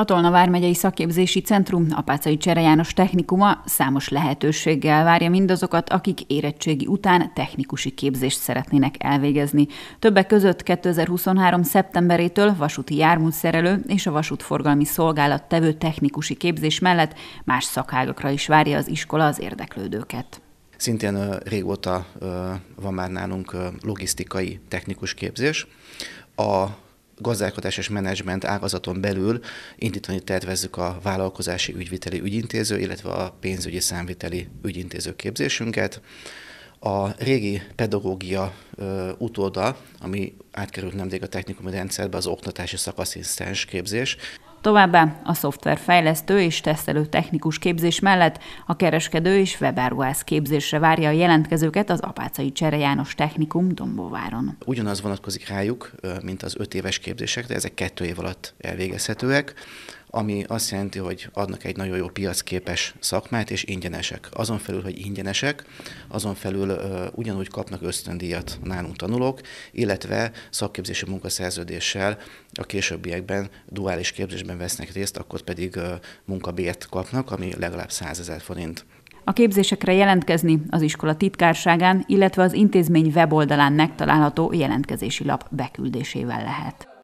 A Tolna Vármegyei Szakképzési Centrum, Apácai Csere János technikuma számos lehetőséggel várja mindazokat, akik érettségi után technikusi képzést szeretnének elvégezni. Többek között 2023. szeptemberétől vasúti járműszerelő és a vasútforgalmi szolgálat tevő technikusi képzés mellett más szakágakra is várja az iskola az érdeklődőket. Szintén régóta van már nálunk logisztikai technikus képzés. A gazdálkodás és menedzsment ágazaton belül indítani tervezzük a vállalkozási ügyviteli ügyintéző, illetve a pénzügyi számviteli ügyintéző képzésünket. A régi pedagógia ö, utóda, ami átkerült nemrég a technikumi rendszerbe, az oktatási szakaszisztens képzés. Továbbá a szoftverfejlesztő és tesztelő technikus képzés mellett a kereskedő és webáruház képzésre várja a jelentkezőket az Apácai Csere János Technikum Dombóváron. Ugyanaz vonatkozik rájuk, mint az öt éves képzések, de ezek kettő év alatt elvégezhetőek ami azt jelenti, hogy adnak egy nagyon jó piacképes szakmát, és ingyenesek. Azon felül, hogy ingyenesek, azon felül ö, ugyanúgy kapnak ösztöndíjat nálunk tanulók, illetve szakképzési munkaszerződéssel a későbbiekben duális képzésben vesznek részt, akkor pedig ö, munkabért kapnak, ami legalább 100 ezer forint. A képzésekre jelentkezni az iskola titkárságán, illetve az intézmény weboldalán megtalálható jelentkezési lap beküldésével lehet.